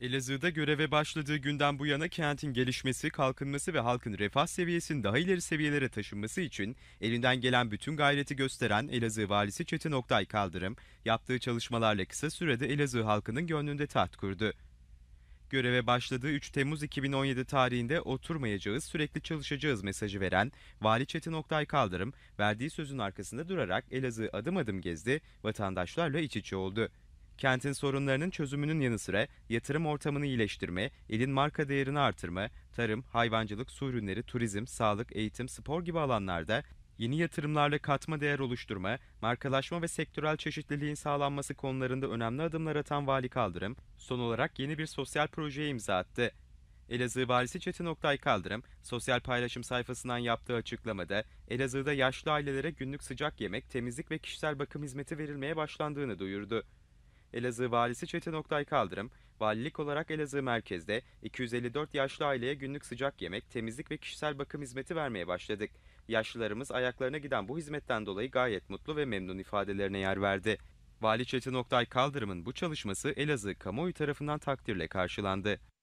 Elazığ'da göreve başladığı günden bu yana kentin gelişmesi, kalkınması ve halkın refah seviyesinin daha ileri seviyelere taşınması için elinden gelen bütün gayreti gösteren Elazığ valisi Çetin Oktay Kaldırım, yaptığı çalışmalarla kısa sürede Elazığ halkının gönlünde taht kurdu. Göreve başladığı 3 Temmuz 2017 tarihinde oturmayacağız, sürekli çalışacağız mesajı veren Vali Çetin Oktay Kaldırım, verdiği sözün arkasında durarak Elazığ adım adım gezdi, vatandaşlarla iç içe oldu. Kentin sorunlarının çözümünün yanı sıra yatırım ortamını iyileştirme, ilin marka değerini artırma, tarım, hayvancılık, su ürünleri, turizm, sağlık, eğitim, spor gibi alanlarda yeni yatırımlarla katma değer oluşturma, markalaşma ve sektörel çeşitliliğin sağlanması konularında önemli adımlar atan Vali Kaldırım, son olarak yeni bir sosyal projeye imza attı. Elazığ Valisi Çetin Oktay Kaldırım, sosyal paylaşım sayfasından yaptığı açıklamada, Elazığ'da yaşlı ailelere günlük sıcak yemek, temizlik ve kişisel bakım hizmeti verilmeye başlandığını duyurdu. Elazığ Valisi Çetin Oktay Kaldırım, valilik olarak Elazığ merkezde 254 yaşlı aileye günlük sıcak yemek, temizlik ve kişisel bakım hizmeti vermeye başladık. Yaşlılarımız ayaklarına giden bu hizmetten dolayı gayet mutlu ve memnun ifadelerine yer verdi. Vali Çetin Oktay Kaldırım'ın bu çalışması Elazığ kamuoyu tarafından takdirle karşılandı.